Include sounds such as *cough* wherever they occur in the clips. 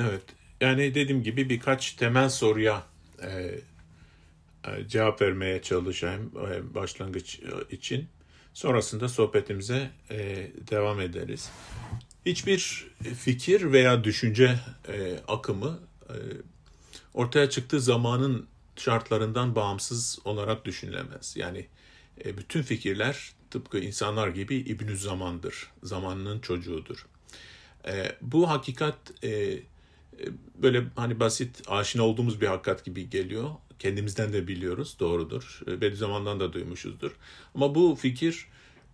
Evet. Yani dediğim gibi birkaç temel soruya e, e, cevap vermeye çalışayım e, başlangıç e, için. Sonrasında sohbetimize e, devam ederiz. Hiçbir fikir veya düşünce e, akımı e, ortaya çıktığı zamanın şartlarından bağımsız olarak düşünülemez. Yani e, bütün fikirler tıpkı insanlar gibi ibnü zamandır, zamanının çocuğudur. E, bu hakikat e, ee, böyle hani basit aşina olduğumuz bir hakikat gibi geliyor. Kendimizden de biliyoruz doğrudur. Ee, Bediüzzaman'dan da duymuşuzdur. Ama bu fikir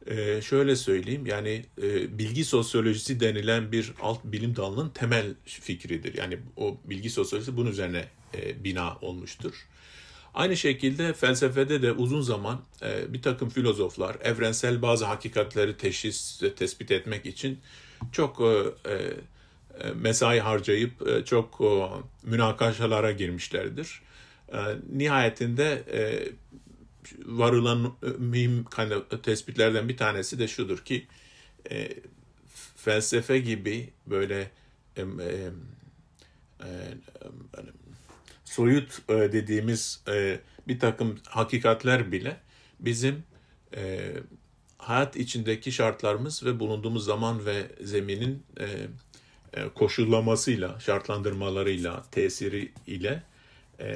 e, şöyle söyleyeyim yani e, bilgi sosyolojisi denilen bir alt bilim dalının temel fikridir. Yani o bilgi sosyolojisi bunun üzerine e, bina olmuştur. Aynı şekilde felsefede de uzun zaman bir takım filozoflar evrensel bazı hakikatleri teşhis, tespit etmek için çok e, mesai harcayıp e, çok münakaşalara girmişlerdir. E, nihayetinde varılan mühim tespitlerden bir tanesi de şudur ki felsefe gibi böyle hani, soyut dediğimiz bir takım hakikatler bile bizim hayat içindeki şartlarımız ve bulunduğumuz zaman ve zeminin e, koşullamasıyla, şartlandırmalarıyla, tesiri ile e, e,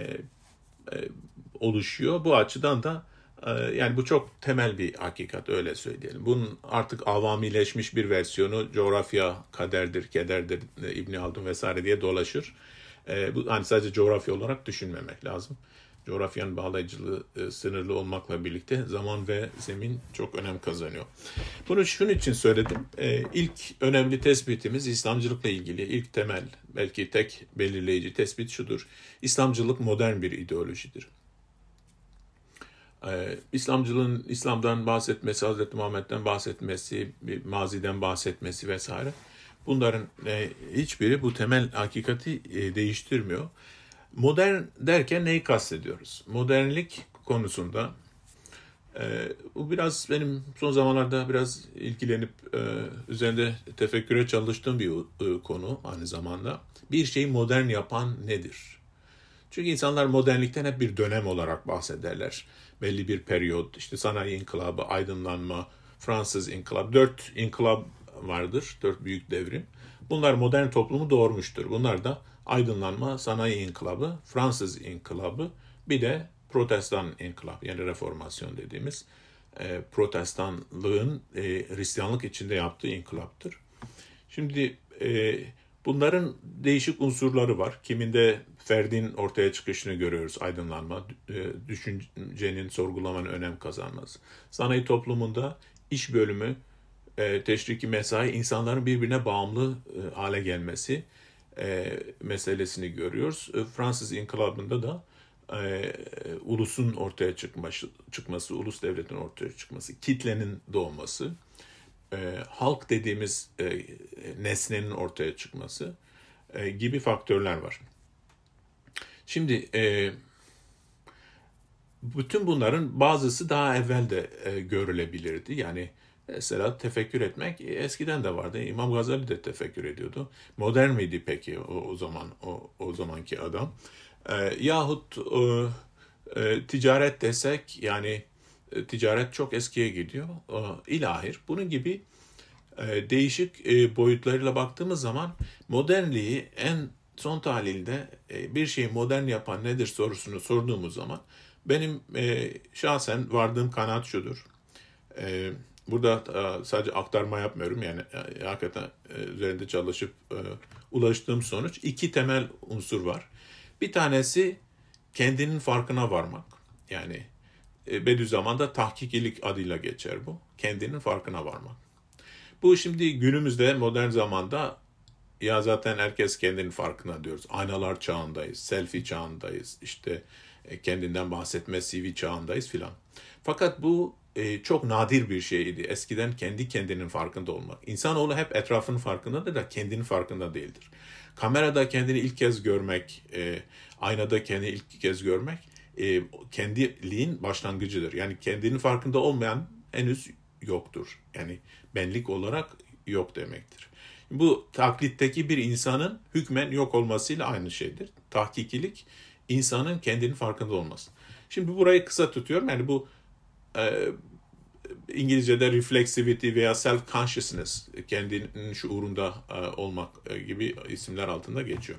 oluşuyor. Bu açıdan da yani bu çok temel bir hakikat öyle söyleyelim. Bunun artık avamileşmiş bir versiyonu coğrafya kaderdir, kederdir, İbni Haldun vesaire diye dolaşır. bu hani sadece coğrafya olarak düşünmemek lazım coğrafyanın bağlayıcılığı e, sınırlı olmakla birlikte zaman ve zemin çok önem kazanıyor. Bunu şunun için söyledim. E, ilk önemli tespitimiz İslamcılıkla ilgili ilk temel belki tek belirleyici tespit şudur. İslamcılık modern bir ideolojidir. Ee, İslamcılığın İslam'dan bahsetmesi, Hazreti Muhammed'den bahsetmesi, bir maziden bahsetmesi vesaire. Bunların e, hiçbiri bu temel hakikati e, değiştirmiyor. Modern derken neyi kastediyoruz? Modernlik konusunda e, bu biraz benim son zamanlarda biraz ilgilenip e, üzerinde tefekküre çalıştığım bir e, konu aynı zamanda. Bir şeyi modern yapan nedir? Çünkü insanlar modernlikten hep bir dönem olarak bahsederler. Belli bir periyot, işte sanayi inkılabı, aydınlanma, Fransız inkılap, dört inkılap vardır, dört büyük devrim. Bunlar modern toplumu doğurmuştur. Bunlar da aydınlanma sanayi inkılabı, Fransız inkılabı, bir de protestan inkılap yani reformasyon dediğimiz e, protestanlığın e, Hristiyanlık içinde yaptığı inkılaptır. Şimdi e, bunların değişik unsurları var. Kiminde ferdin ortaya çıkışını görüyoruz aydınlanma, e, düşüncenin sorgulamanın önem kazanması. Sanayi toplumunda iş bölümü, e, teşriki mesai insanların birbirine bağımlı e, hale gelmesi e, meselesini görüyoruz. E, Fransız İnkılabı'nda da e, ulusun ortaya çıkması, çıkması, ulus devletin ortaya çıkması, kitlenin doğması, e, halk dediğimiz e, nesnenin ortaya çıkması e, gibi faktörler var. Şimdi e, bütün bunların bazısı daha evvel de e, görülebilirdi. Yani Mesela tefekkür etmek e, eskiden de vardı. İmam Gazali de tefekkür ediyordu. Modern miydi peki o, o zaman o, o zamanki adam? E, yahut e, e, ticaret desek yani e, ticaret çok eskiye gidiyor. E, ilahir. Bunun gibi e, değişik e, boyutlarıyla baktığımız zaman modernliği en son tahlilde e, bir şeyi modern yapan nedir sorusunu sorduğumuz zaman benim e, şahsen vardığım kanaat şudur. Eee Burada e, sadece aktarma yapmıyorum yani e, e, hakikaten üzerinde çalışıp ulaştığım sonuç iki temel unsur var. Bir tanesi kendinin farkına varmak. Yani Bediüzzaman'da tahkikilik adıyla geçer bu. Kendinin farkına varmak. Bu şimdi günümüzde modern zamanda ya zaten herkes kendinin farkına diyoruz. Aynalar çağındayız, selfie çağındayız, işte kendinden bahsetme CV çağındayız filan. Fakat bu e, çok nadir bir şeydi. Eskiden kendi kendinin farkında olmak. İnsanoğlu hep etrafının farkındadır da kendinin farkında değildir. Kamerada kendini ilk kez görmek, e, aynada kendini ilk kez görmek e, kendiliğin başlangıcıdır. Yani kendinin farkında olmayan henüz yoktur. Yani benlik olarak yok demektir. Bu taklitteki bir insanın hükmen yok olmasıyla aynı şeydir. Tahkikilik insanın kendinin farkında olması. Şimdi burayı kısa tutuyorum. Yani bu e, İngilizce'de reflexivity veya self consciousness kendinin şuurunda e, olmak e, gibi isimler altında geçiyor.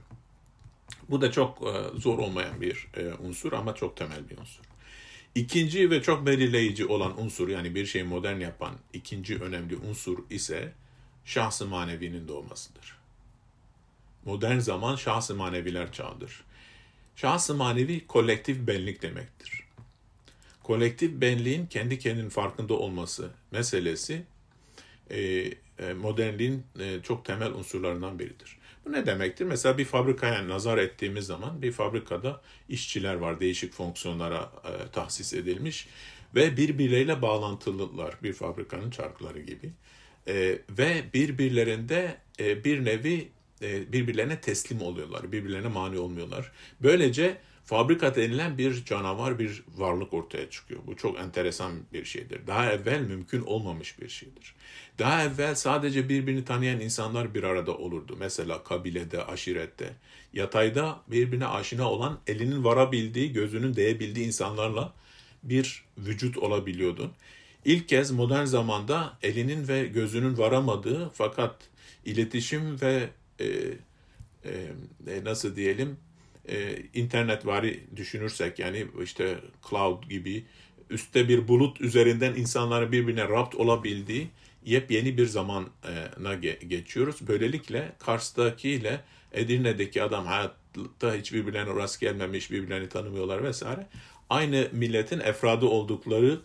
Bu da çok e, zor olmayan bir unsur ama çok temel bir unsur. İkinci ve çok belirleyici olan unsur yani bir şeyi modern yapan ikinci önemli unsur ise şahsı manevinin doğmasıdır. Modern zaman şahsı maneviler çağıdır. Şahsı manevi kolektif benlik demektir kolektif benliğin kendi kendinin farkında olması meselesi e, e, modernliğin e, çok temel unsurlarından biridir. Bu ne demektir? Mesela bir fabrikaya nazar ettiğimiz zaman bir fabrikada işçiler var değişik fonksiyonlara tahsis edilmiş ve birbirleriyle bağlantılılar bir fabrikanın çarkları gibi. ve birbirlerinde bir nevi birbirlerine teslim oluyorlar, birbirlerine mani olmuyorlar. Böylece fabrika denilen bir canavar bir varlık ortaya çıkıyor. Bu çok enteresan bir şeydir. Daha evvel mümkün olmamış bir şeydir. Daha evvel sadece birbirini tanıyan insanlar bir arada olurdu. Mesela kabilede, aşirette, yatayda birbirine aşina olan, elinin varabildiği, gözünün değebildiği insanlarla bir vücut olabiliyordu. İlk kez modern zamanda elinin ve gözünün varamadığı fakat iletişim ve e, e, e nasıl diyelim e, internetvari düşünürsek yani işte cloud gibi üstte bir bulut üzerinden insanların birbirine rapt olabildiği yepyeni bir zamana geçiyoruz. Böylelikle Kars'taki ile Edirne'deki adam hayatta hiç birbirlerine rast gelmemiş, birbirlerini tanımıyorlar vesaire. Aynı milletin efradı oldukları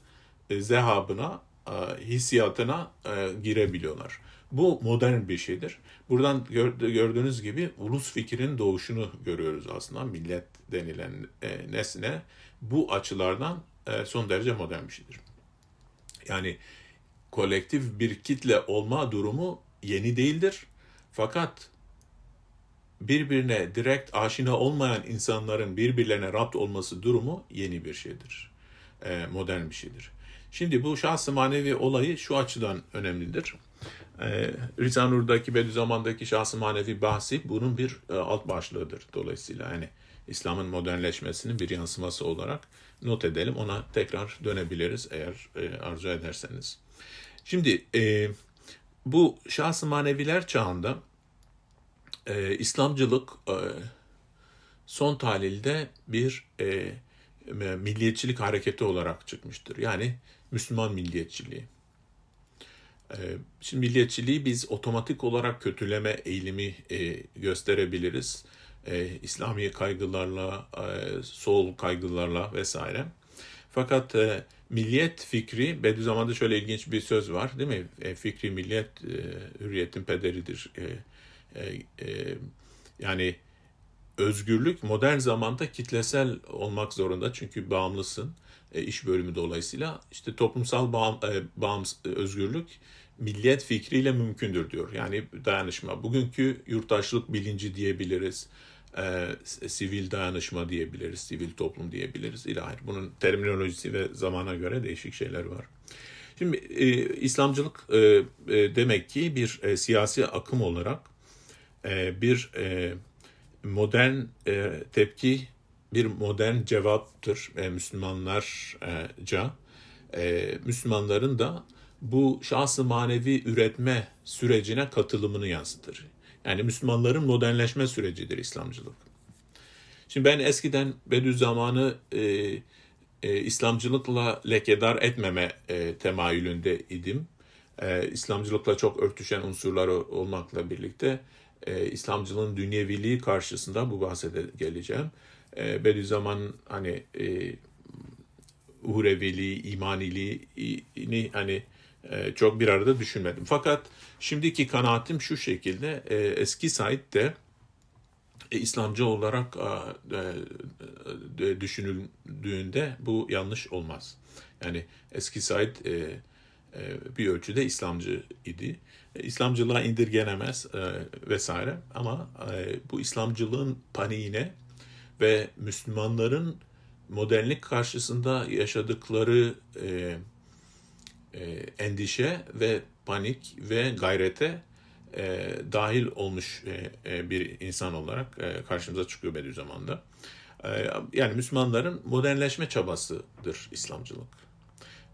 e, zehabına, e, hissiyatına e, girebiliyorlar. Bu modern bir şeydir. Buradan gördüğünüz gibi ulus fikrin doğuşunu görüyoruz aslında millet denilen e, nesne bu açılardan e, son derece modern bir şeydir. Yani kolektif bir kitle olma durumu yeni değildir. Fakat birbirine direkt aşina olmayan insanların birbirlerine rapt olması durumu yeni bir şeydir. E, modern bir şeydir. Şimdi bu şahsı manevi olayı şu açıdan önemlidir. E, ee, Rizanur'daki Bediüzzaman'daki şahsı manevi bahsi bunun bir e, alt başlığıdır. Dolayısıyla yani İslam'ın modernleşmesinin bir yansıması olarak not edelim. Ona tekrar dönebiliriz eğer e, arzu ederseniz. Şimdi e, bu şahsı maneviler çağında İslamcılık son talilde bir milliyetçilik hareketi olarak çıkmıştır. Yani Müslüman milliyetçiliği. Ee, şimdi milliyetçiliği biz otomatik olarak kötüleme eğilimi e, gösterebiliriz. E, İslami kaygılarla, e, sol kaygılarla vesaire. Fakat milliyet fikri, Bediüzzaman'da şöyle ilginç bir söz var değil mi? Fikri milliyet hürriyetin pederidir. Yani özgürlük modern zamanda kitlesel olmak zorunda çünkü bağımlısın. E, iş bölümü dolayısıyla işte toplumsal bağım, e, bağımsız, e, özgürlük milliyet fikriyle mümkündür diyor. Yani dayanışma. Bugünkü yurttaşlık bilinci diyebiliriz. E, sivil dayanışma diyebiliriz, sivil toplum diyebiliriz. İlahir. Bunun terminolojisi ve zamana göre değişik şeyler var. Şimdi e, İslamcılık e, e, demek ki bir e, siyasi akım olarak e, bir e, modern e, tepki bir modern cevaptır e, Müslümanlarca. E, Müslümanların da bu şahsı manevi üretme sürecine katılımını yansıtır. Yani Müslümanların modernleşme sürecidir İslamcılık. Şimdi ben eskiden Bediüzzaman'ı e, e, İslamcılıkla lekedar etmeme e, temayülünde idim. E, İslamcılıkla çok örtüşen unsurlar olmakla birlikte e, İslamcılığın dünyeviliği karşısında bu bahsede geleceğim e, Bediüzzaman hani e, Hurevili, İmaniliğini hani e, çok bir arada düşünmedim. Fakat şimdiki kanaatim şu şekilde e, eski Said de e, İslamcı olarak e, e, düşünüldüğünde bu yanlış olmaz. Yani eski Said e, e, bir ölçüde İslamcı idi. E, İslamcılığa indirgenemez e, vesaire ama e, bu İslamcılığın paniğine ve Müslümanların modernlik karşısında yaşadıkları e, e, endişe ve panik ve gayrete e, dahil olmuş e, e, bir insan olarak e, karşımıza çıkıyor Bediüzzaman'da. E, yani Müslümanların modernleşme çabasıdır İslamcılık.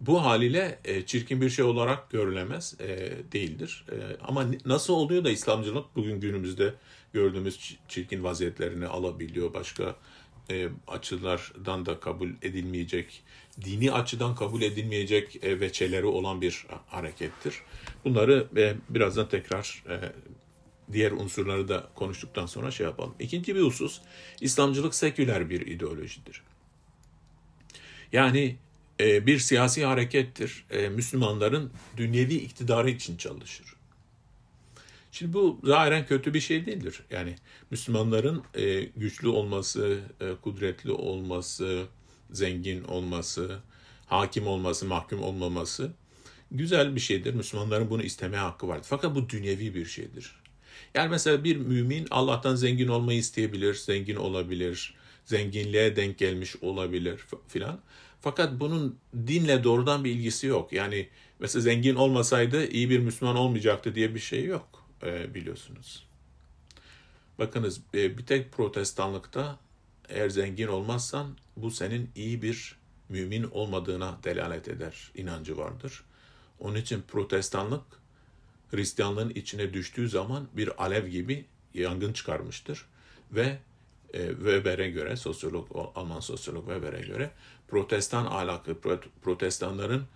Bu haliyle e, çirkin bir şey olarak görülemez, e, değildir. E, ama nasıl oluyor da İslamcılık bugün günümüzde gördüğümüz çirkin vaziyetlerini alabiliyor. Başka e, açılardan da kabul edilmeyecek, dini açıdan kabul edilmeyecek e, veçeleri olan bir harekettir. Bunları e, birazdan tekrar e, diğer unsurları da konuştuktan sonra şey yapalım. İkinci bir husus, İslamcılık seküler bir ideolojidir. Yani e, bir siyasi harekettir. E, Müslümanların dünyevi iktidarı için çalışır. Şimdi bu zahiren kötü bir şey değildir. Yani Müslümanların e, güçlü olması, e, kudretli olması, zengin olması, hakim olması, mahkum olmaması güzel bir şeydir. Müslümanların bunu isteme hakkı vardır. Fakat bu dünyevi bir şeydir. Yani mesela bir mümin Allah'tan zengin olmayı isteyebilir, zengin olabilir, zenginliğe denk gelmiş olabilir filan. Fakat bunun dinle doğrudan bir ilgisi yok. Yani mesela zengin olmasaydı iyi bir Müslüman olmayacaktı diye bir şey yok. E, biliyorsunuz. Bakınız e, bir tek protestanlıkta eğer zengin olmazsan bu senin iyi bir mümin olmadığına delalet eder inancı vardır. Onun için protestanlık Hristiyanlığın içine düştüğü zaman bir alev gibi yangın çıkarmıştır ve e, Weber'e göre sosyolog Alman sosyolog Weber'e göre protestan ahlakı protestanların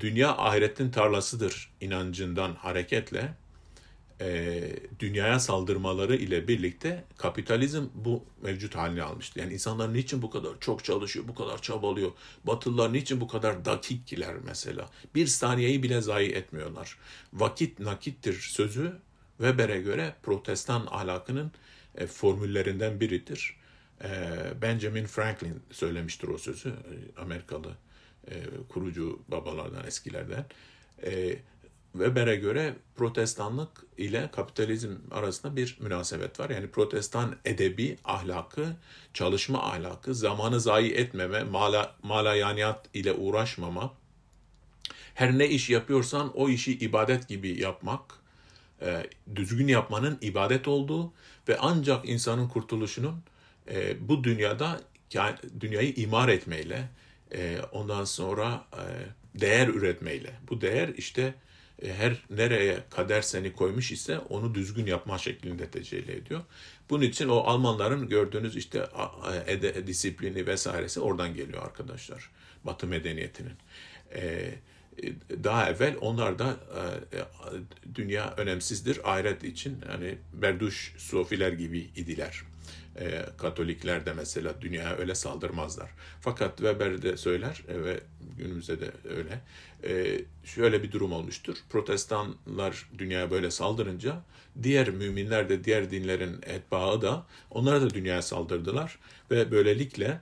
dünya ahiretin tarlasıdır inancından hareketle e, dünyaya saldırmaları ile birlikte kapitalizm bu mevcut halini almıştı. Yani insanlar niçin bu kadar çok çalışıyor, bu kadar çabalıyor? Batılılar niçin bu kadar dakikkiler mesela? Bir saniyeyi bile zayi etmiyorlar. Vakit nakittir sözü Weber'e göre protestan ahlakının e, formüllerinden biridir. E, Benjamin Franklin söylemiştir o sözü. E, Amerikalı e, kurucu babalardan, eskilerden. E, Weber'e göre protestanlık ile kapitalizm arasında bir münasebet var. Yani protestan edebi ahlakı, çalışma ahlakı, zamanı zayi etmeme, mala, malayaniyat ile uğraşmama, her ne iş yapıyorsan o işi ibadet gibi yapmak, e, düzgün yapmanın ibadet olduğu ve ancak insanın kurtuluşunun e, bu dünyada dünyayı imar etmeyle, e, ondan sonra değer üretmeyle. Bu değer işte e, her nereye kader seni koymuş ise onu düzgün yapma şeklinde tecelli ediyor. Bunun için o Almanların gördüğünüz işte disiplini vesairesi oradan geliyor arkadaşlar. Batı medeniyetinin. E, e, daha evvel onlar da dünya önemsizdir ahiret için hani berduş sufiler gibi idiler. E, Katolikler de mesela dünyaya öyle saldırmazlar. Fakat Weber de söyler e, ve günümüzde de öyle. E, şöyle bir durum olmuştur. Protestanlar dünyaya böyle saldırınca diğer müminler de diğer dinlerin etbaı da onlara da dünyaya saldırdılar ve böylelikle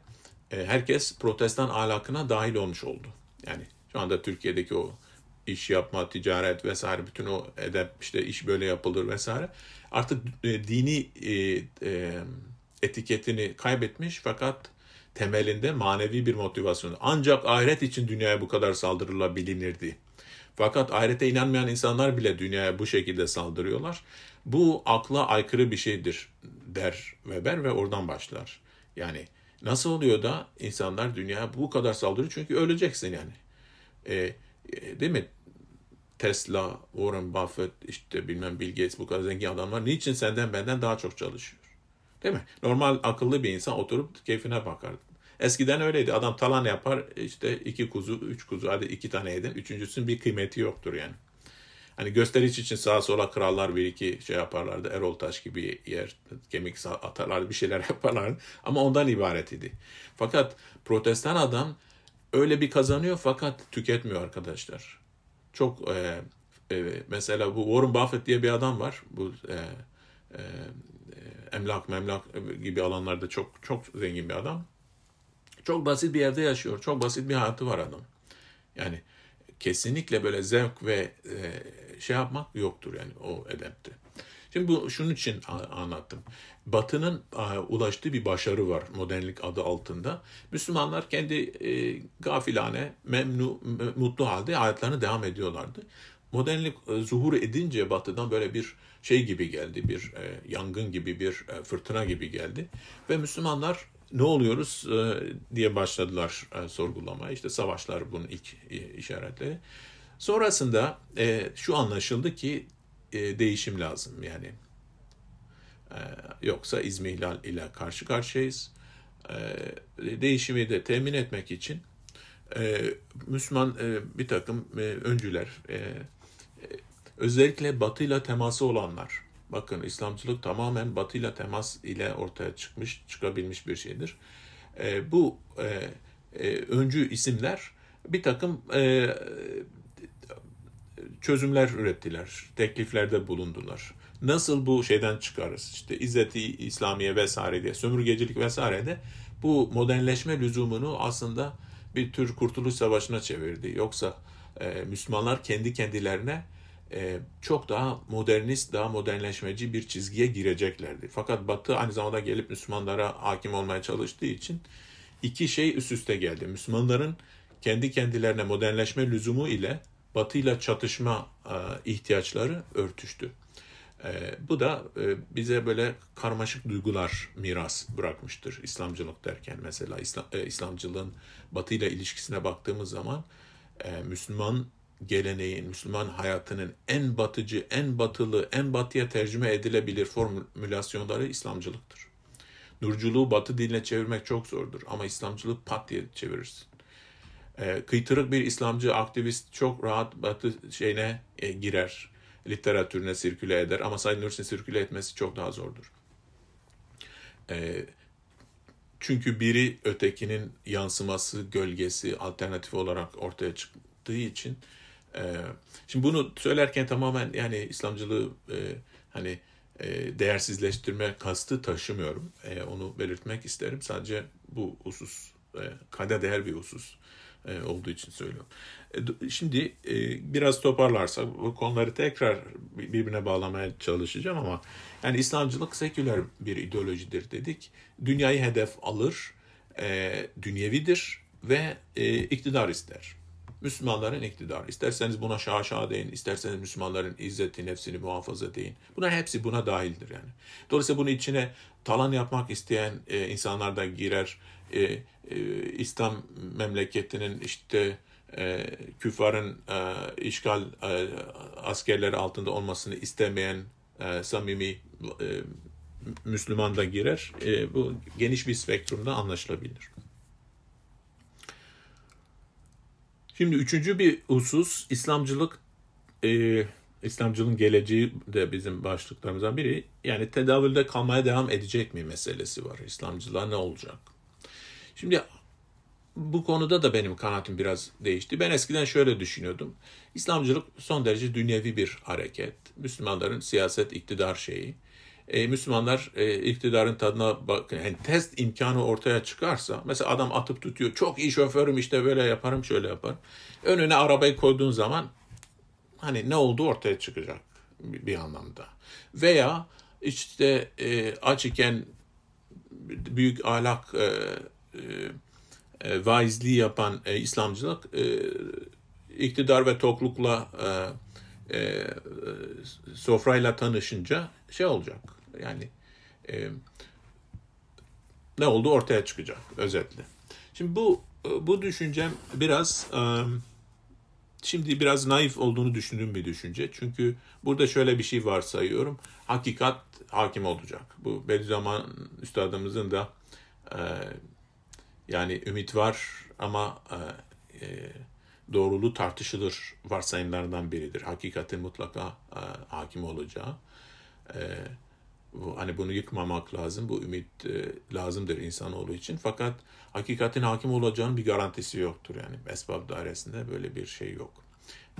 e, herkes protestan ahlakına dahil olmuş oldu. Yani şu anda Türkiye'deki o iş yapma, ticaret vesaire bütün o edep işte iş böyle yapılır vesaire artık e, dini e, e, etiketini kaybetmiş fakat temelinde manevi bir motivasyonu. Ancak ahiret için dünyaya bu kadar saldırılabilirdi. Fakat ahirete inanmayan insanlar bile dünyaya bu şekilde saldırıyorlar. Bu akla aykırı bir şeydir der Weber ve oradan başlar. Yani nasıl oluyor da insanlar dünyaya bu kadar saldırıyor? Çünkü öleceksin yani. E, e, değil mi? Tesla, Warren Buffett, işte bilmem Bill Gates bu kadar zengin adamlar niçin senden benden daha çok çalışıyor? Değil mi? Normal akıllı bir insan oturup keyfine bakar. Eskiden öyleydi. Adam talan yapar işte iki kuzu, üç kuzu hadi iki tane yedin. Üçüncüsünün bir kıymeti yoktur yani. Hani gösteriş için sağa sola krallar bir iki şey yaparlardı. Erol Taş gibi yer kemik atarlardı bir şeyler *laughs* yaparlardı. Ama ondan ibaret idi. Fakat protestan adam öyle bir kazanıyor fakat tüketmiyor arkadaşlar çok e, e, mesela bu Warren Buffett diye bir adam var. Bu e, e, e, emlak memlak gibi alanlarda çok çok zengin bir adam. Çok basit bir evde yaşıyor. Çok basit bir hayatı var adam. Yani kesinlikle böyle zevk ve e, şey yapmak yoktur yani o edepte. Şimdi bu şunun için anlattım. Batı'nın e, ulaştığı bir başarı var modernlik adı altında. Müslümanlar kendi e, gafilane, memnu, mutlu halde hayatlarını devam ediyorlardı. Modernlik e, zuhur edince Batı'dan böyle bir şey gibi geldi, bir e, yangın gibi, bir fırtına gibi geldi. Ve Müslümanlar ne oluyoruz diye başladılar sorgulamaya. İşte savaşlar bunun ilk işaretleri. Sonrasında şu anlaşıldı ki değişim lazım yani ee, yoksa izmihlal ile karşı karşıyayız. Ee, değişimi de temin etmek için e, Müslüman e, bir takım e, öncüler, özellikle Batı ile teması olanlar, bakın İslamcılık tamamen Batı ile temas ile ortaya çıkmış, çıkabilmiş bir şeydir. Bu öncü isimler bir takım çözümler ürettiler, tekliflerde bulundular nasıl bu şeyden çıkarız? İşte i̇zzet İslamiye vesaire diye sömürgecilik vesaire de bu modernleşme lüzumunu aslında bir tür kurtuluş savaşına çevirdi. Yoksa e, Müslümanlar kendi kendilerine e, çok daha modernist, daha modernleşmeci bir çizgiye gireceklerdi. Fakat Batı aynı zamanda gelip Müslümanlara hakim olmaya çalıştığı için iki şey üst üste geldi. Müslümanların kendi kendilerine modernleşme lüzumu ile Batı ile çatışma e, ihtiyaçları örtüştü. Ee, bu da e, bize böyle karmaşık duygular miras bırakmıştır İslamcılık derken mesela İslam, e, İslamcılığın Batı ile ilişkisine baktığımız zaman e, Müslüman geleneğin, Müslüman hayatının en batıcı, en batılı, en batıya tercüme edilebilir formülasyonları İslamcılıktır. Nurculuğu batı diline çevirmek çok zordur ama İslamcılığı pat diye çevirirsin. E, kıytırık bir İslamcı aktivist çok rahat batı şeyine girer, literatürüne sirküle eder ama Said Nursi sirküle etmesi çok daha zordur. E, çünkü biri ötekinin yansıması, gölgesi alternatifi olarak ortaya çıktığı için e, şimdi bunu söylerken tamamen yani İslamcılığı e, hani e, değersizleştirme kastı taşımıyorum. E, onu belirtmek isterim. Sadece bu husus e, kayda değer bir husus. E, olduğu için söylüyorum. E, şimdi e, biraz toparlarsa bu konuları tekrar birbirine bağlamaya çalışacağım ama yani İslamcılık seküler bir ideolojidir dedik. Dünyayı hedef alır, dünyevidir ve iktidar ister. Müslümanların iktidarı. İsterseniz buna şaşa deyin, isterseniz Müslümanların izzeti, nefsini muhafaza deyin. Bunlar hepsi buna dahildir yani. Dolayısıyla bunun içine talan yapmak isteyen e, insanlar da girer e, e, İslam memleketinin işte e, küffarın e, işgal e, askerleri altında olmasını istemeyen e, samimi e, Müslüman da girer. E, bu geniş bir spektrumda anlaşılabilir. Şimdi üçüncü bir husus İslamcılık e, İslamcılığın geleceği de bizim başlıklarımızdan biri. Yani tedavülde kalmaya devam edecek mi meselesi var. İslamcılar ne olacak? Şimdi bu konuda da benim kanaatim biraz değişti. Ben eskiden şöyle düşünüyordum. İslamcılık son derece dünyevi bir hareket. Müslümanların siyaset iktidar şeyi. E, Müslümanlar e, iktidarın tadına bak, Yani test imkanı ortaya çıkarsa mesela adam atıp tutuyor. Çok iyi şoförüm işte böyle yaparım şöyle yaparım. Önüne arabayı koyduğun zaman hani ne olduğu ortaya çıkacak bir, bir anlamda. Veya işte e, aç iken büyük ahlak e, e, e, vaizliği yapan e, İslamcılık e, iktidar ve toklukla e, e, sofrayla tanışınca şey olacak. Yani e, ne oldu ortaya çıkacak özetle. Şimdi bu e, bu düşüncem biraz e, şimdi biraz naif olduğunu düşündüğüm bir düşünce. Çünkü burada şöyle bir şey varsayıyorum. Hakikat hakim olacak. Bu Bediüzzaman üstadımızın da e, yani ümit var ama e, e, doğruluğu tartışılır varsayımlardan biridir. Hakikatin mutlaka e, hakim olacağı. E, bu, hani bunu yıkmamak lazım. Bu ümit e, lazımdır insanoğlu için. Fakat hakikatin hakim olacağının bir garantisi yoktur. Yani esbab dairesinde böyle bir şey yok.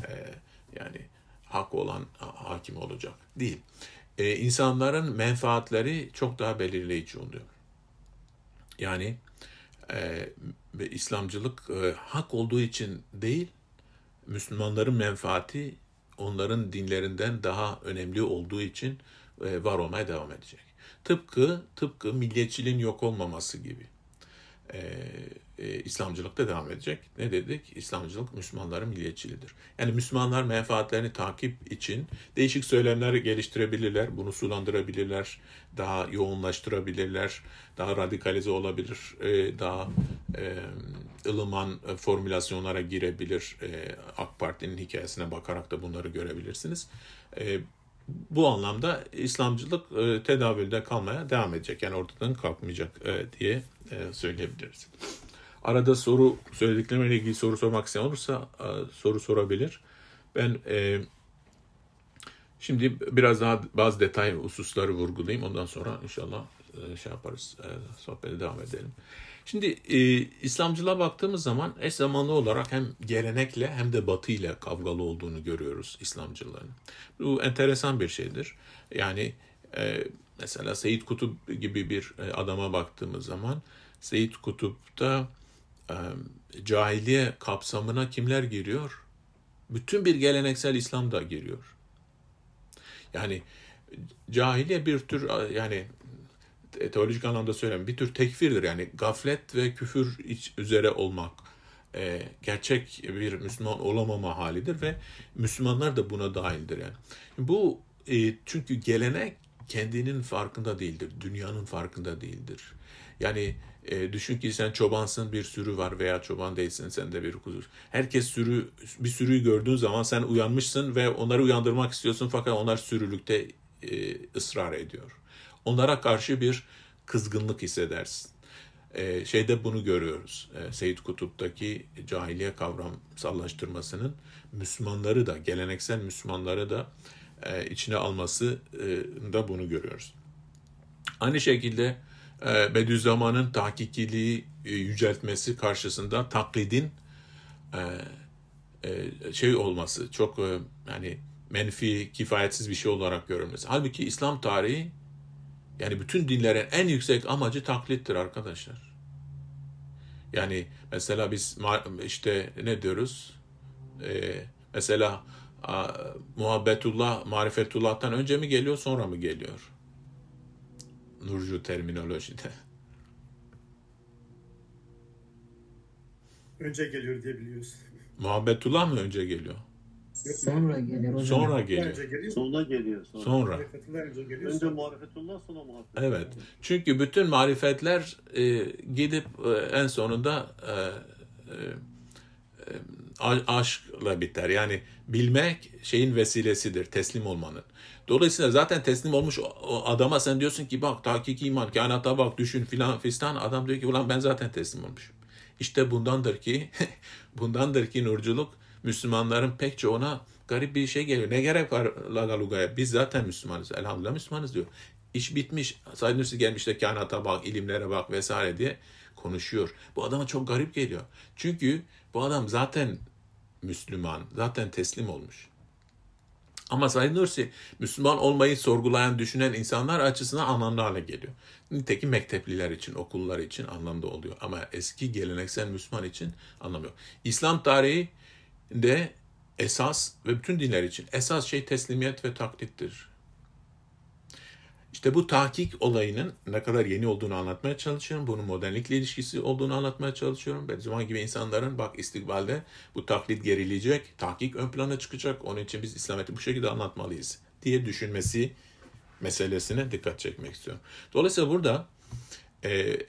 E, yani hak olan hakim olacak değil. E, insanların menfaatleri çok daha belirleyici oluyor. Yani e, ve İslamcılık e, hak olduğu için değil, Müslümanların menfaati onların dinlerinden daha önemli olduğu için e, var olmaya devam edecek. Tıpkı tıpkı milliyetçiliğin yok olmaması gibi e, e, İslamcılık da devam edecek. Ne dedik? İslamcılık Müslümanların milliyetçiliğidir. Yani Müslümanlar menfaatlerini takip için değişik söylemler geliştirebilirler, bunu sulandırabilirler, daha yoğunlaştırabilirler, daha radikalize olabilir, e, daha e, ılıman formülasyonlara girebilir. E, AK Parti'nin hikayesine bakarak da bunları görebilirsiniz. E, bu anlamda İslamcılık e, tedavülde kalmaya devam edecek. Yani ortadan kalkmayacak e, diye e, söyleyebiliriz. Arada soru söylediklerimle ilgili soru sormak isteyen olursa e, soru sorabilir. Ben e, şimdi biraz daha bazı detay hususları vurgulayayım. Ondan sonra inşallah e, şey yaparız, e, sohbete devam edelim. Şimdi e, İslamcılığa baktığımız zaman eş zamanlı olarak hem gelenekle hem de batı ile kavgalı olduğunu görüyoruz İslamcıların. Bu enteresan bir şeydir. Yani e, Mesela Seyit Kutup gibi bir e, adama baktığımız zaman Seyit Kutup'ta e, cahiliye kapsamına kimler giriyor? Bütün bir geleneksel İslam da giriyor. Yani cahiliye bir tür yani teolojik anlamda söyleyeyim bir tür tekfirdir. Yani gaflet ve küfür üzere olmak e, gerçek bir Müslüman olamama halidir ve Müslümanlar da buna dahildir yani. Bu e, çünkü gelenek kendinin farkında değildir, dünyanın farkında değildir. Yani e, düşün ki sen çobansın bir sürü var veya çoban değilsin sen de bir kuzu. Herkes sürü bir sürüyü gördüğün zaman sen uyanmışsın ve onları uyandırmak istiyorsun fakat onlar sürülükte e, ısrar ediyor. Onlara karşı bir kızgınlık hissedersin. E, şeyde bunu görüyoruz. E, Seyyid Kutup'taki cahiliye kavramsallaştırmasının Müslümanları da, geleneksel Müslümanları da e, içine alması e, da bunu görüyoruz. Aynı şekilde e, Bediüzzaman'ın tahkikiliği e, yüceltmesi karşısında taklidin e, şey olması çok yani menfi, kifayetsiz bir şey olarak görülmesi. Halbuki İslam tarihi yani bütün dinlerin en yüksek amacı taklittir arkadaşlar. Yani mesela biz işte ne diyoruz? Ee, mesela muhabbetullah, marifetullah'tan önce mi geliyor sonra mı geliyor? Nurcu terminolojide. Önce geliyor diye Muhabbetullah mı önce geliyor? Sonra geliyor. Sonra geliyor. Sonra geliyor. Sonra. sonra. Önce, geliyor. önce marifetullah sonra muhabbetullah. Evet. Çünkü bütün marifetler e, gidip e, en sonunda e, e, aşkla biter. Yani bilmek şeyin vesilesidir teslim olmanın. Dolayısıyla zaten teslim olmuş o adama sen diyorsun ki bak hakiki iman, kainata bak düşün filan fistan. Adam diyor ki ulan ben zaten teslim olmuşum. İşte bundandır ki *laughs* bundandır ki nurculuk Müslümanların pek çoğuna garip bir şey geliyor. Ne gerek var lagalugaya? Biz zaten Müslümanız. Elhamdülillah Müslümanız diyor. İş bitmiş. Said Nursi gelmiş de kainata bak, ilimlere bak vesaire diye konuşuyor. Bu adama çok garip geliyor. Çünkü bu adam zaten Müslüman, zaten teslim olmuş. Ama Said Nursi Müslüman olmayı sorgulayan, düşünen insanlar açısından anlamlı hale geliyor. Nitekim mektepliler için, okullar için anlamda oluyor. Ama eski geleneksel Müslüman için anlamıyor. İslam tarihi de esas ve bütün dinler için esas şey teslimiyet ve taklittir. İşte bu tahkik olayının ne kadar yeni olduğunu anlatmaya çalışıyorum. Bunun modernlikle ilişkisi olduğunu anlatmaya çalışıyorum. Ben zaman gibi insanların bak istikbalde bu taklit gerilecek, tahkik ön plana çıkacak. Onun için biz İslamiyet'i bu şekilde anlatmalıyız diye düşünmesi meselesine dikkat çekmek istiyorum. Dolayısıyla burada e, e,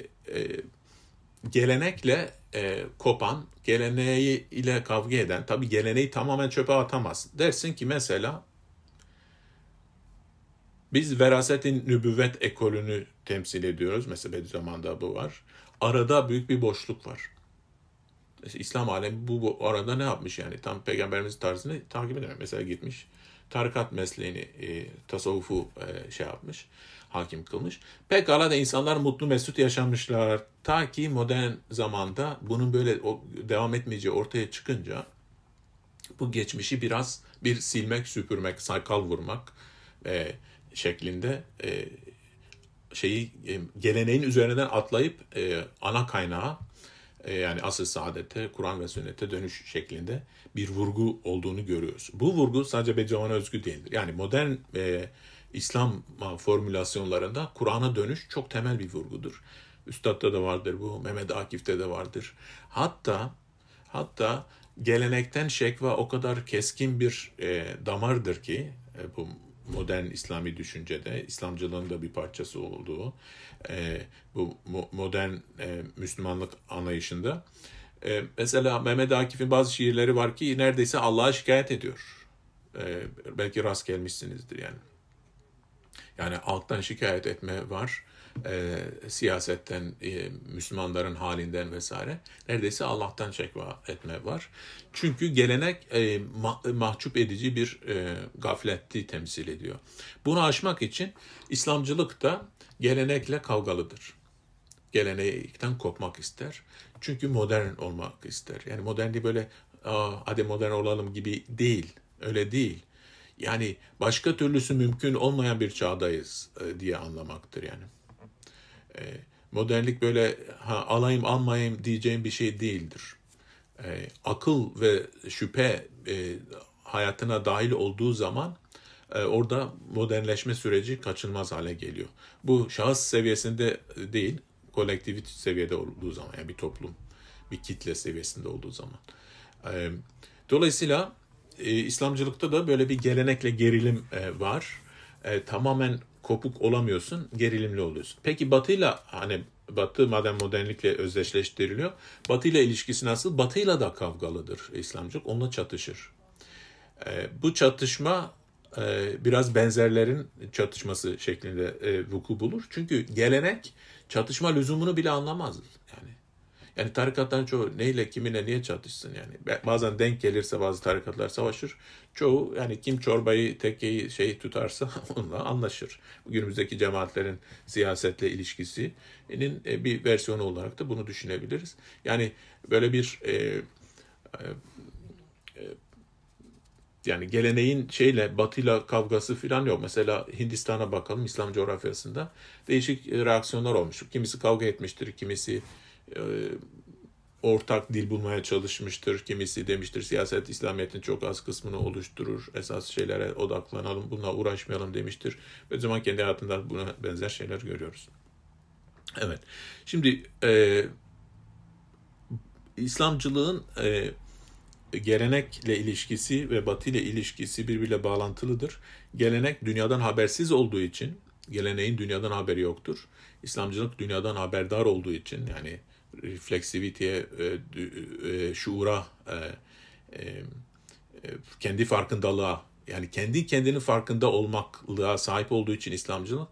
gelenekle e, kopan, geleneği ile kavga eden, tabii geleneği tamamen çöpe atamaz. Dersin ki mesela biz verasetin nübüvvet ekolünü temsil ediyoruz. Mesela Bediüzzaman'da bu var. Arada büyük bir boşluk var. İslam alemi bu, bu arada ne yapmış yani? Tam peygamberimizin tarzını takip edemiyor. Mesela gitmiş tarikat mesleğini, e, tasavvufu e, şey yapmış, hakim kılmış. Pekala da insanlar mutlu mesut yaşamışlar. Ta ki modern zamanda bunun böyle o, devam etmeyeceği ortaya çıkınca bu geçmişi biraz bir silmek, süpürmek, sakal vurmak, e, şeklinde e, şeyi e, geleneğin üzerinden atlayıp e, ana kaynağa e, yani asıl saadete, Kur'an ve sünnete dönüş şeklinde bir vurgu olduğunu görüyoruz. Bu vurgu sadece Bediüzzaman'a özgü değildir. Yani modern e, İslam e, formülasyonlarında Kur'an'a dönüş çok temel bir vurgudur. Üstad'da da vardır bu, Mehmet Akif'te de vardır. Hatta hatta gelenekten şekva o kadar keskin bir e, damardır ki e, bu modern İslami düşüncede İslamcılığın da bir parçası olduğu e, bu modern e, Müslümanlık anlayışında. E, mesela Mehmet Akif'in bazı şiirleri var ki neredeyse Allah'a şikayet ediyor. E, belki rast gelmişsinizdir yani. Yani alttan şikayet etme var e, siyasetten, e, Müslümanların halinden vesaire neredeyse Allah'tan çekme etme var. Çünkü gelenek e, ma- mahcup edici bir e, gafleti temsil ediyor. Bunu aşmak için İslamcılık da gelenekle kavgalıdır. Gelenekten kopmak ister. Çünkü modern olmak ister. Yani modernliği böyle Aa, hadi modern olalım gibi değil. Öyle değil. Yani başka türlüsü mümkün olmayan bir çağdayız e, diye anlamaktır yani. E, modernlik böyle ha, alayım almayayım diyeceğim bir şey değildir. E, akıl ve şüphe e, hayatına dahil olduğu zaman e, orada modernleşme süreci kaçınılmaz hale geliyor. Bu şahıs seviyesinde e, değil, kolektivit seviyede olduğu zaman yani bir toplum, bir kitle seviyesinde olduğu zaman. E, dolayısıyla e, İslamcılıkta da böyle bir gelenekle gerilim e, var. E, tamamen kopuk olamıyorsun, gerilimli oluyorsun. Peki Batı'yla hani Batı madem modernlikle özdeşleştiriliyor, Batı'yla ilişkisi nasıl? Batı'yla da kavgalıdır İslamcılık, onunla çatışır. E, bu çatışma e, biraz benzerlerin çatışması şeklinde e, vuku bulur. Çünkü gelenek çatışma lüzumunu bile anlamaz. Yani yani tarikattan çoğu neyle kimine niye çatışsın yani. Bazen denk gelirse bazı tarikatlar savaşır. Çoğu yani kim çorbayı tekeyi şey tutarsa *laughs* onunla anlaşır. Günümüzdeki cemaatlerin siyasetle ilişkisinin e, bir versiyonu olarak da bunu düşünebiliriz. Yani böyle bir e, e, e yani geleneğin şeyle batıyla kavgası falan yok. Mesela Hindistan'a bakalım İslam coğrafyasında değişik e, reaksiyonlar olmuş. Kimisi kavga etmiştir, kimisi e, ortak dil bulmaya çalışmıştır. Kimisi demiştir siyaset İslamiyet'in çok az kısmını oluşturur. Esas şeylere odaklanalım, bununla uğraşmayalım demiştir. Ve zaman kendi hayatında buna benzer şeyler görüyoruz. Evet. Şimdi e, İslamcılığın e, gelenekle ilişkisi ve batı ile ilişkisi birbiriyle bağlantılıdır. Gelenek dünyadan habersiz olduğu için, geleneğin dünyadan haberi yoktur. İslamcılık dünyadan haberdar olduğu için yani refleksiviteye, e, e, şuura, e, kendi farkındalığa, yani kendi kendinin farkında olmaklığa sahip olduğu için İslamcılık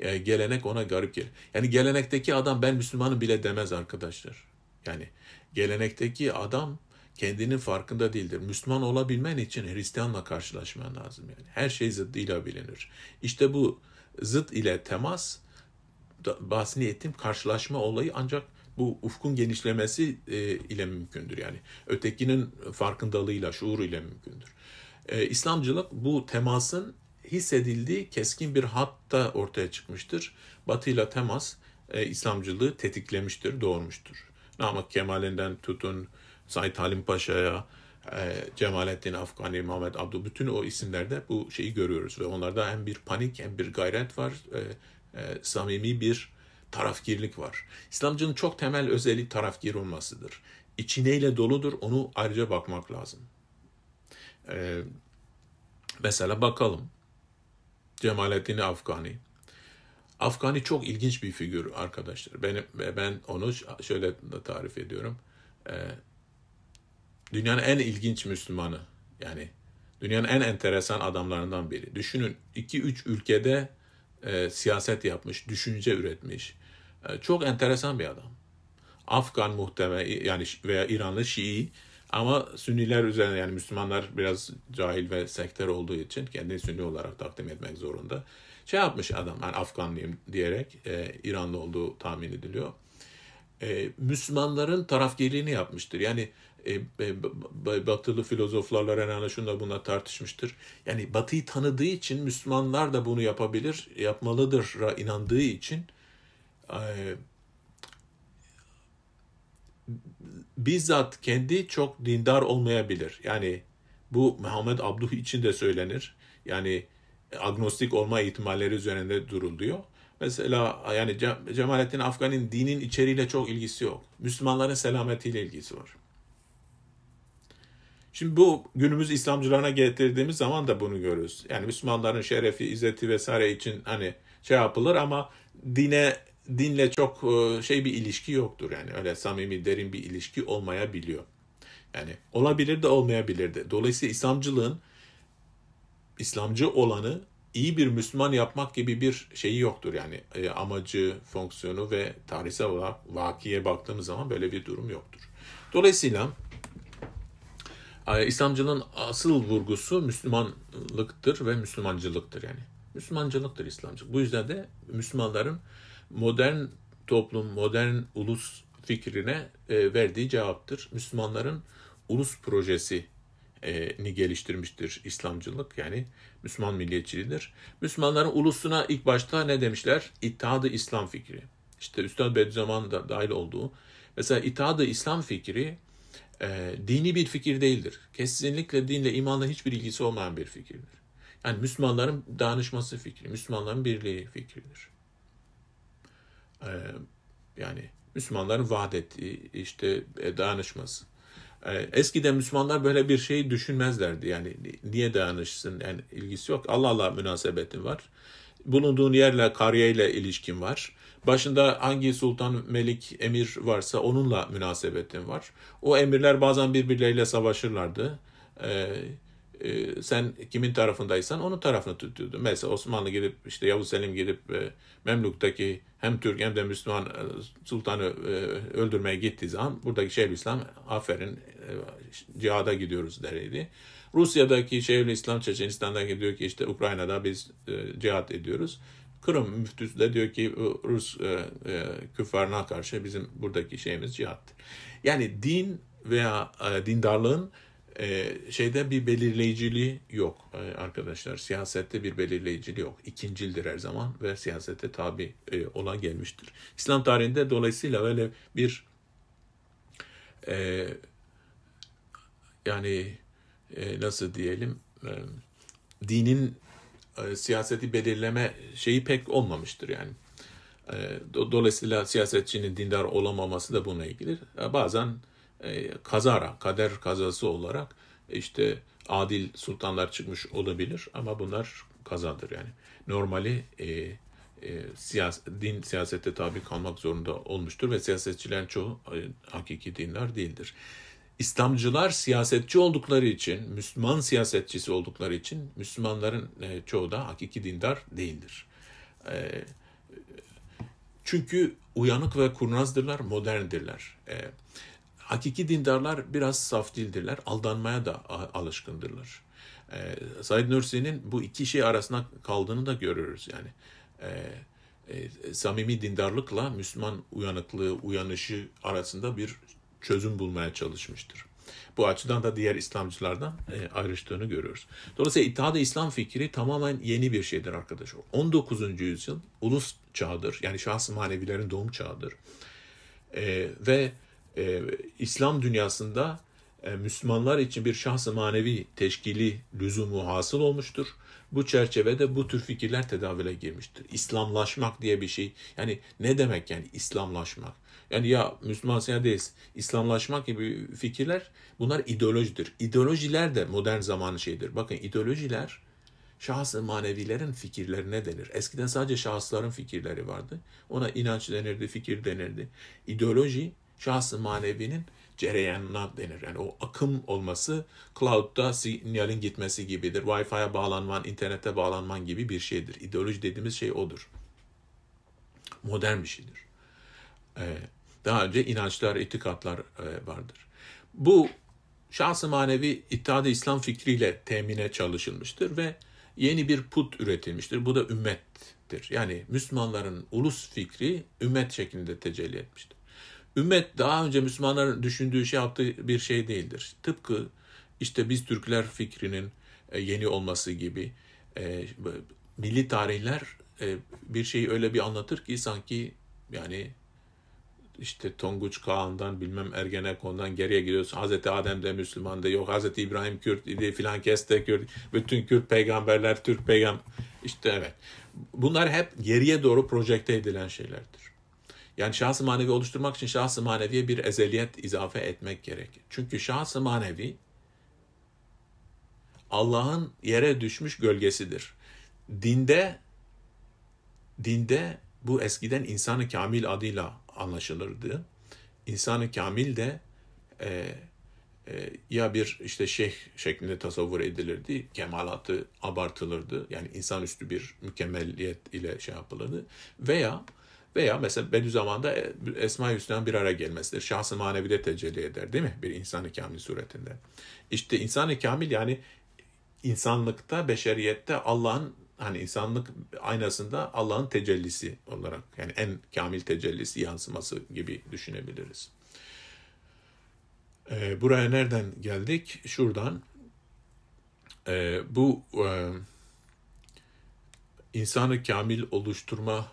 gelenek ona garip gelir. Yani gelenekteki adam ben Müslümanım bile demez arkadaşlar. Yani gelenekteki adam kendinin farkında değildir. Müslüman olabilmen için Hristiyanla karşılaşman lazım yani. Her şey zıddıyla bilinir. İşte bu zıt ile temas bahsini ettiğim karşılaşma olayı ancak bu ufkun genişlemesi e, ile mümkündür yani. Ötekinin farkındalığıyla, şuuru ile mümkündür. E, İslamcılık bu temasın hissedildiği keskin bir hatta ortaya çıkmıştır. Batı temas e, İslamcılığı tetiklemiştir, doğurmuştur. Namık Kemal'inden tutun, Said Halim Paşa'ya, e, Cemalettin Afgani, Mehmet Abdu bütün o isimlerde bu şeyi görüyoruz ve onlarda hem bir panik hem bir gayret var. E, e, samimi bir tarafgirlik var. İslamcının çok temel özelliği tarafgir olmasıdır. İçi neyle doludur onu ayrıca bakmak lazım. Ee, mesela bakalım Cemalettin Afgani. Afgani çok ilginç bir figür arkadaşlar. Benim ben onu şöyle tarif ediyorum. Ee, dünyanın en ilginç Müslümanı. Yani dünyanın en enteresan adamlarından biri. Düşünün 2-3 ülkede e, siyaset yapmış, düşünce üretmiş. Ee, çok enteresan bir adam. Afgan muhteme yani veya İranlı Şii ama Sünniler üzerine yani Müslümanlar biraz cahil ve sekter olduğu için kendini Sünni olarak takdim etmek zorunda. Şey yapmış adam yani Afganlıyım diyerek e, İranlı olduğu tahmin ediliyor. E, Müslümanların tarafgirliğini yapmıştır. Yani e, e, batılı filozoflarla Renan'la şunla buna tartışmıştır. Yani batıyı tanıdığı için Müslümanlar da bunu yapabilir, yapmalıdır inandığı için bizzat kendi çok dindar olmayabilir. Yani bu Muhammed Abduh için de söylenir. Yani agnostik olma ihtimalleri üzerinde duruluyor. Mesela yani Cemalettin Afgan'ın dinin içeriğiyle çok ilgisi yok. Müslümanların selametiyle ilgisi var. Şimdi bu günümüz İslamcılarına getirdiğimiz zaman da bunu görürüz. Yani Müslümanların şerefi, izzeti vesaire için hani şey yapılır ama dine dinle çok e, şey bir ilişki yoktur yani öyle samimi derin bir ilişki olmayabiliyor. Yani olabilir de olmayabilir de. Dolayısıyla İslamcılığın İslamcı olanı iyi bir Müslüman yapmak gibi bir şeyi yoktur. Yani e, amacı, fonksiyonu ve tarihsel olarak vakiye baktığımız zaman böyle bir durum yoktur. Dolayısıyla e, İslamcılığın asıl vurgusu Müslümanlıktır ve Müslümancılıktır yani. Müslümancılıktır İslamcılık. Bu yüzden de Müslümanların modern toplum, modern ulus fikrine e, verdiği cevaptır. Müslümanların ulus projesi e, ni geliştirmiştir İslamcılık yani Müslüman milliyetçiliğidir. Müslümanların ulusuna ilk başta ne demişler? İttihadı İslam fikri. İşte Üstad Bediüzzaman da dahil olduğu. Mesela İttihadı İslam fikri e, dini bir fikir değildir. Kesinlikle dinle imanla hiçbir ilgisi olmayan bir fikirdir. Yani Müslümanların danışması fikri, Müslümanların birliği fikridir yani Müslümanların vaat işte e, dayanışması. eskiden Müslümanlar böyle bir şey düşünmezlerdi. Yani niye dayanışsın? Yani ilgisi yok. Allah'la münasebetin var. Bulunduğun yerle, kariyeyle ilişkin var. Başında hangi sultan, melik, emir varsa onunla münasebetin var. O emirler bazen birbirleriyle savaşırlardı. Eee e, sen kimin tarafındaysan onun tarafını tutuyordu. Mesela Osmanlı gidip işte Yavuz Selim gidip e, Memluk'taki hem Türk hem de Müslüman e, sultanı e, öldürmeye gittiği zaman buradaki İslam aferin cihada gidiyoruz derdi. Rusya'daki İslam Çeçenistan'daki diyor ki işte Ukrayna'da biz e, cihat ediyoruz. Kırım müftüsü de diyor ki Rus e, karşı bizim buradaki şeyimiz cihattır. Yani din veya e, dindarlığın ee, şeyde bir belirleyiciliği yok e, arkadaşlar. Siyasette bir belirleyiciliği yok. İkincildir her zaman ve siyasete tabi e, olan gelmiştir. İslam tarihinde dolayısıyla öyle bir e, yani nasıl diyelim dinin siyaseti belirleme şeyi pek olmamıştır yani. dolayısıyla siyasetçinin dindar olamaması da buna ilgili. bazen e, kazara, kader kazası olarak e, işte adil sultanlar çıkmış olabilir ama bunlar kazadır yani. Normali e, e, siyas din siyasette tabi kalmak zorunda olmuştur ve siyasetçilerin çoğu e, hakiki dinler değildir. İslamcılar siyasetçi oldukları için, Müslüman siyasetçisi oldukları için Müslümanların e, çoğu da hakiki dindar değildir. E, çünkü uyanık ve kurnazdırlar, moderndirler. E, Hakiki dindarlar biraz saf dildirler, aldanmaya da alışkındırlar. E, Said Nursi'nin bu iki şey arasında kaldığını da görürüz yani. E, e, samimi dindarlıkla Müslüman uyanıklığı, uyanışı arasında bir çözüm bulmaya çalışmıştır. Bu açıdan da diğer İslamcılardan e, ayrıştığını görüyoruz. Dolayısıyla İttihad-ı İslam fikri tamamen yeni bir şeydir arkadaşlar. 19. yüzyıl ulus çağıdır. Yani şahs manevilerin doğum çağıdır. E, ve e, İslam dünyasında e, Müslümanlar için bir şahsı manevi teşkili lüzumu hasıl olmuştur. Bu çerçevede bu tür fikirler tedavüle girmiştir. İslamlaşmak diye bir şey. Yani ne demek yani İslamlaşmak? Yani ya Müslümansın ya değilsin. İslamlaşmak gibi fikirler bunlar ideolojidir. İdeolojiler de modern zamanın şeyidir. Bakın ideolojiler şahsı manevilerin fikirlerine denir. Eskiden sadece şahısların fikirleri vardı. Ona inanç denirdi, fikir denirdi. İdeoloji şahsı manevinin cereyanına denir. Yani o akım olması cloud'da sinyalin gitmesi gibidir. Wi-Fi'ye bağlanman, internete bağlanman gibi bir şeydir. İdeoloji dediğimiz şey odur. Modern bir şeydir. Ee, daha önce inançlar, itikatlar e, vardır. Bu şahsı manevi ittihad İslam fikriyle temine çalışılmıştır ve yeni bir put üretilmiştir. Bu da ümmettir. Yani Müslümanların ulus fikri ümmet şeklinde tecelli etmiştir. Ümmet daha önce Müslümanların düşündüğü şey yaptığı bir şey değildir. Tıpkı işte biz Türkler fikrinin e, yeni olması gibi e, milli tarihler e, bir şeyi öyle bir anlatır ki sanki yani işte Tonguç Kağan'dan bilmem Ergenekon'dan geriye gidiyorsun. Hazreti Adem de Müslüman da yok. Hazreti İbrahim Kürt idi filan kes de Kürt. Bütün Kürt peygamberler Türk peygamber. İşte evet. Bunlar hep geriye doğru projekte edilen şeylerdir. Yani şahsı manevi oluşturmak için şahsı maneviye bir ezeliyet izafe etmek gerek. Çünkü şahsı manevi Allah'ın yere düşmüş gölgesidir. Dinde dinde bu eskiden insanı kamil adıyla anlaşılırdı. İnsanı kamil de e, e, ya bir işte şeyh şeklinde tasavvur edilirdi, kemalatı abartılırdı. Yani insanüstü bir mükemmelliyet ile şey yapılırdı. Veya veya mesela Bediüzzaman'da Esma-i Hüsna'nın bir araya gelmesidir. Şahsı manevi de tecelli eder değil mi? Bir insan-ı kamil suretinde. İşte insan-ı kamil yani insanlıkta, beşeriyette Allah'ın hani insanlık aynasında Allah'ın tecellisi olarak yani en kamil tecellisi yansıması gibi düşünebiliriz. Ee, buraya nereden geldik? Şuradan. Ee, bu e, insanı kamil oluşturma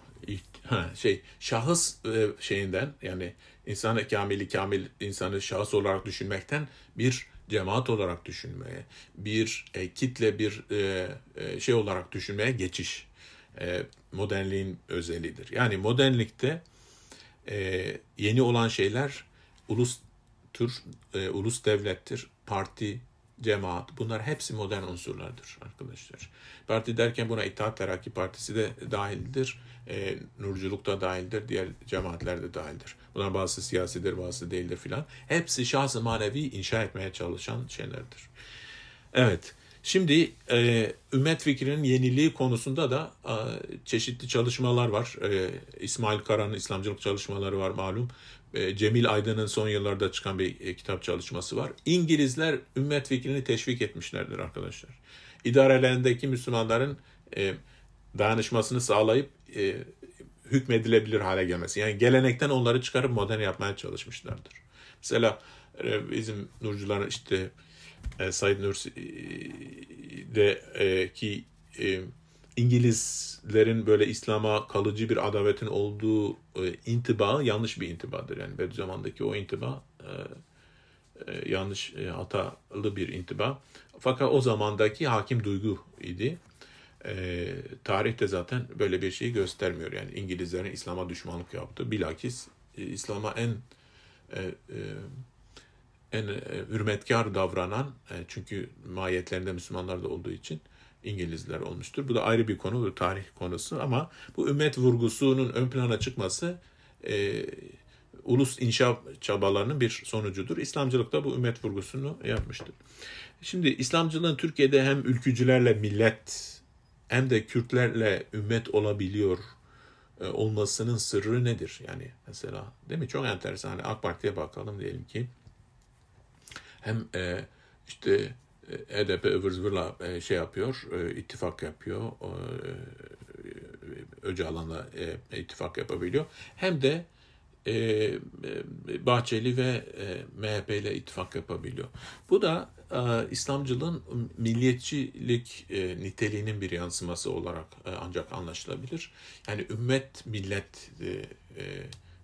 şey şahıs e, şeyinden yani insanı kamili kamil insanı şahıs olarak düşünmekten bir cemaat olarak düşünmeye, bir e, kitle bir e, e, şey olarak düşünmeye geçiş e, modernliğin özelidir. Yani modernlikte e, yeni olan şeyler ulus tür, e, ulus devlettir, parti, cemaat bunlar hepsi modern unsurlardır arkadaşlar. Parti derken buna İttihat Terakki Partisi de dahildir. E, Nurculuk da dahildir. Diğer cemaatler de dahildir. Bunlar bazı siyasidir bazı değildir filan. Hepsi şahsı manevi inşa etmeye çalışan şeylerdir. Evet. Şimdi e, ümmet fikrinin yeniliği konusunda da e, çeşitli çalışmalar var. E, İsmail Kara'nın İslamcılık çalışmaları var malum. E, Cemil Aydın'ın son yıllarda çıkan bir e, kitap çalışması var. İngilizler ümmet fikrini teşvik etmişlerdir arkadaşlar. İdarelerindeki Müslümanların e, dayanışmasını sağlayıp hükmedilebilir hale gelmesi. Yani gelenekten onları çıkarıp modern yapmaya çalışmışlardır. Mesela bizim nurcuların işte Said Nursi'deki İngilizlerin böyle İslam'a kalıcı bir adavetin olduğu e, intiba yanlış bir intibadır. Yani Bediüzzaman'daki o intiba e, e, yanlış, hatalı bir intiba. Fakat o zamandaki hakim duygu idi. E, tarih de zaten böyle bir şeyi göstermiyor. Yani İngilizlerin İslam'a düşmanlık yaptığı, Bilakis İslam'a en e, e, en hürmetkar davranan, e, çünkü mahiyetlerinde Müslümanlar da olduğu için İngilizler olmuştur. Bu da ayrı bir konu, bu tarih konusu ama bu ümmet vurgusunun ön plana çıkması e, ulus inşa çabalarının bir sonucudur. İslamcılık da bu ümmet vurgusunu yapmıştır. Şimdi İslamcılığın Türkiye'de hem ülkücülerle millet hem de Kürtlerle ümmet olabiliyor e, olmasının sırrı nedir? Yani mesela değil mi? Çok enteresan. Hani AK Parti'ye bakalım diyelim ki hem e, işte EDP ıvır zıvırla e, şey yapıyor, e, ittifak yapıyor. E, Öcalan'la ittifak yapabiliyor. Hem de Bahçeli ve MHP ile ittifak yapabiliyor. Bu da İslamcılığın milliyetçilik niteliğinin bir yansıması olarak ancak anlaşılabilir. Yani ümmet millet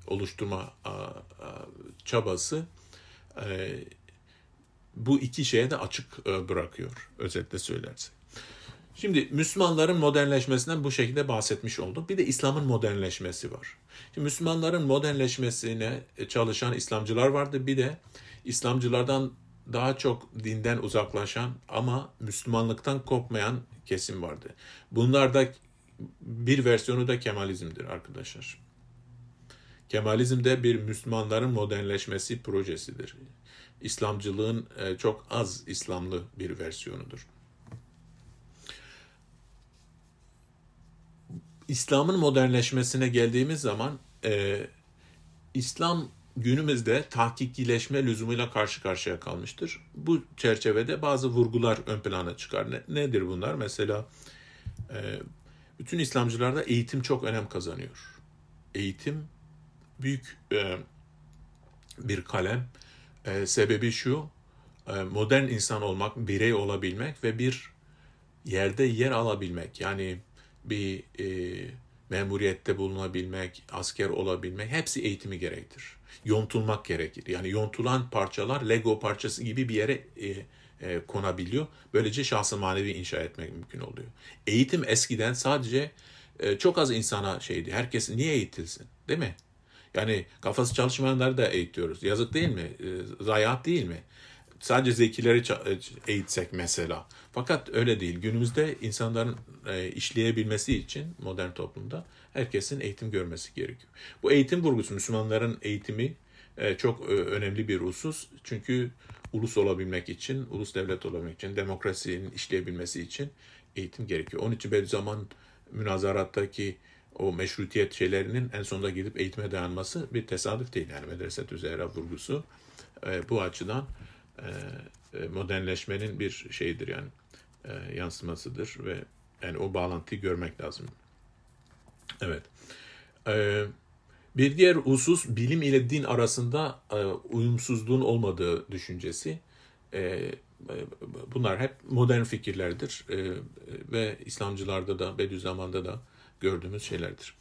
oluşturma çabası bu iki şeye de açık e, bırakıyor özetle söylersek. Şimdi Müslümanların modernleşmesinden bu şekilde bahsetmiş oldum. Bir de İslam'ın modernleşmesi var. Şimdi Müslümanların modernleşmesine e, çalışan İslamcılar vardı. Bir de İslamcılardan daha çok dinden uzaklaşan ama Müslümanlıktan kopmayan kesim vardı. Bunlar da bir versiyonu da Kemalizm'dir arkadaşlar. Kemalizm de bir Müslümanların modernleşmesi projesidir. İslamcılığın e, çok az İslamlı bir versiyonudur. İslam'ın modernleşmesine geldiğimiz zaman e, İslam günümüzde tahkikileşme lüzumuyla karşı karşıya kalmıştır. Bu çerçevede bazı vurgular ön plana çıkar. Ne, nedir bunlar? Mesela e, bütün İslamcılarda eğitim çok önem kazanıyor. Eğitim büyük e, bir kalem e, sebebi şu, e, modern insan olmak, birey olabilmek ve bir yerde yer alabilmek. Yani bir e, memuriyette bulunabilmek, asker olabilmek hepsi eğitimi gerektir. Yontulmak gerekir. Yani yontulan parçalar Lego parçası gibi bir yere e, e, konabiliyor. Böylece şahsı manevi inşa etmek mümkün oluyor. Eğitim eskiden sadece e, çok az insana şeydi. Herkes niye eğitilsin? Değil mi? Yani kafası çalışmayanları da eğitiyoruz. Yazık değil mi? Ee, zayiat değil mi? Sadece zekileri e, eğitsek mesela. Fakat öyle değil. Günümüzde insanların e, işleyebilmesi için modern toplumda herkesin eğitim görmesi gerekiyor. Bu eğitim vurgusu Müslümanların eğitimi e, çok önemli bir husus. Çünkü ulus olabilmek için, ulus devlet olabilmek için, demokrasinin işleyebilmesi için eğitim gerekiyor. Onun için Bediüzzaman münazarattaki o meşrutiyet şeylerinin en sonunda gidip eğitime dayanması bir tesadüf değil. Yani medrese Zehra vurgusu e, bu açıdan e, e, modernleşmenin bir şeyidir yani e, yansımasıdır ve yani o bağlantıyı görmek lazım. Evet. Evet. Bir diğer husus bilim ile din arasında e, uyumsuzluğun olmadığı düşüncesi. E, e, bunlar hep modern fikirlerdir e, e ve İslamcılarda da Bediüzzaman'da da gördüğümüz şeylerdir.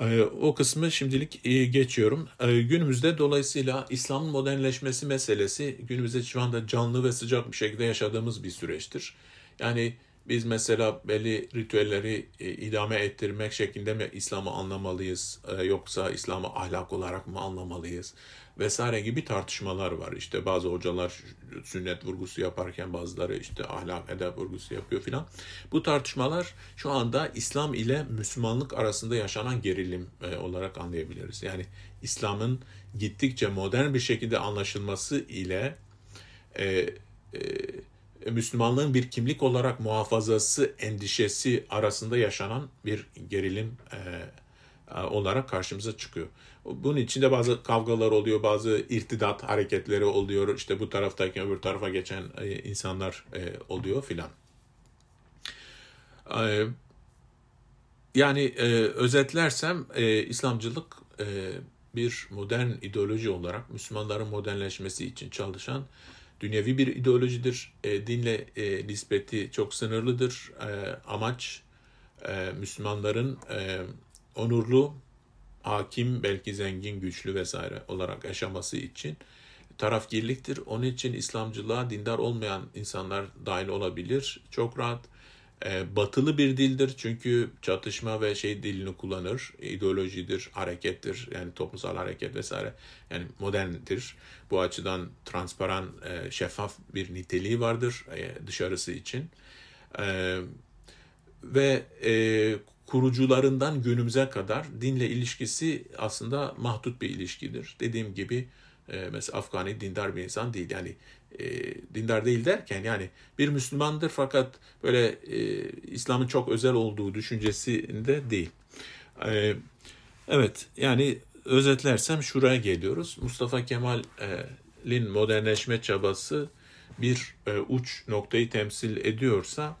Ee, o kısmı şimdilik e, geçiyorum. Ee, günümüzde dolayısıyla İslam'ın modernleşmesi meselesi günümüzde şu anda canlı ve sıcak bir şekilde yaşadığımız bir süreçtir. Yani biz mesela belli ritüelleri e, idame ettirmek şeklinde mi İslam'ı anlamalıyız e, yoksa İslam'ı ahlak olarak mı anlamalıyız vesaire gibi tartışmalar var. İşte bazı hocalar sünnet vurgusu yaparken bazıları işte ahlak edep vurgusu yapıyor filan. Bu tartışmalar şu anda İslam ile Müslümanlık arasında yaşanan gerilim e, olarak anlayabiliriz. Yani İslam'ın gittikçe modern bir şekilde anlaşılması ile e, e e, Müslümanlığın bir kimlik olarak muhafazası endişesi arasında yaşanan bir gerilim e, e, olarak karşımıza çıkıyor. Bunun içinde bazı kavgalar oluyor, bazı irtidat hareketleri oluyor. işte bu taraftayken öbür tarafa geçen insanlar oluyor filan. yani özetlersem İslamcılık bir modern ideoloji olarak Müslümanların modernleşmesi için çalışan dünyevi bir ideolojidir. E, dinle e, nispeti çok sınırlıdır. E, amaç e, Müslümanların e, onurlu, hakim, belki zengin, güçlü vesaire olarak yaşaması için tarafgirliktir. Onun için İslamcılığa dindar olmayan insanlar dahil olabilir. Çok rahat e, batılı bir dildir çünkü çatışma ve şey dilini kullanır. ideolojidir, harekettir yani toplumsal hareket vesaire. Yani moderndir. Bu açıdan transparan, e, şeffaf bir niteliği vardır e, dışarısı için. E, ve e, kurucularından günümüze kadar dinle ilişkisi aslında mahdut bir ilişkidir. Dediğim gibi e, mesela Afgani dindar bir insan değil. Yani e, dindar değil derken yani bir Müslümandır fakat böyle e, İslam'ın çok özel olduğu düşüncesinde değil. E, evet yani özetlersem şuraya geliyoruz. Mustafa Kemal'in modernleşme çabası bir e, uç noktayı temsil ediyorsa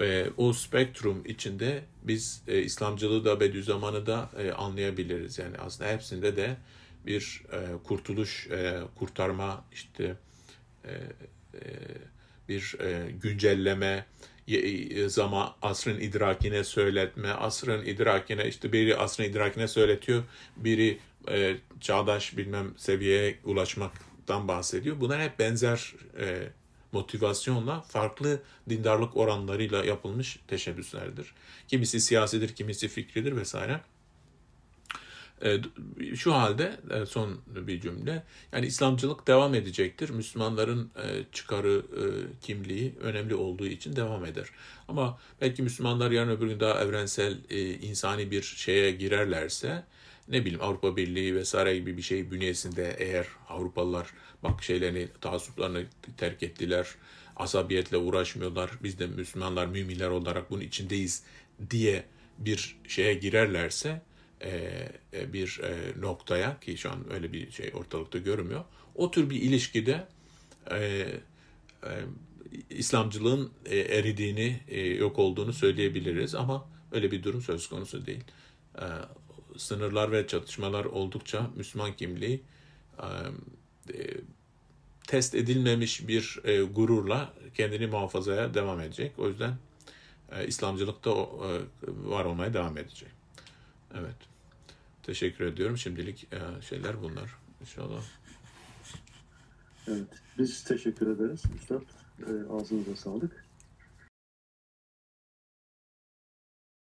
e, o spektrum içinde biz e, İslamcılığı da Bediüzzaman'ı da e, anlayabiliriz. Yani aslında hepsinde de bir e, kurtuluş, e, kurtarma işte e, e, bir e, güncelleme, zaman asrın idrakine söyletme, asrın idrakine işte biri asrın idrakine söyletiyor, biri çağdaş bilmem seviyeye ulaşmaktan bahsediyor. Bunlar hep benzer motivasyonla farklı dindarlık oranlarıyla yapılmış teşebbüslerdir. Kimisi siyasidir, kimisi fikridir vesaire. E, şu halde e, son bir cümle yani İslamcılık devam edecektir. Müslümanların e, çıkarı kimliği önemli olduğu için devam eder. Ama belki Müslümanlar yarın öbür gün daha evrensel insani bir şeye girerlerse ne bileyim Avrupa Birliği vesaire gibi bir şey bünyesinde eğer Avrupalılar bak şeylerini taassuplarını terk ettiler asabiyetle uğraşmıyorlar biz de Müslümanlar müminler olarak bunun içindeyiz diye bir şeye girerlerse e, e, bir e, noktaya ki şu an öyle bir şey ortalıkta görünmüyor. O tür bir ilişkide İslamcılığın eridiğini, yok olduğunu söyleyebiliriz ama öyle bir durum söz konusu değil. Sınırlar ve çatışmalar oldukça Müslüman kimliği test edilmemiş bir gururla kendini muhafazaya devam edecek. O yüzden İslamcılık da var olmaya devam edecek. Evet. Teşekkür ediyorum. Şimdilik e, şeyler bunlar. İnşallah. Evet. Biz teşekkür ederiz. Üstad. E, ağzınıza sağlık.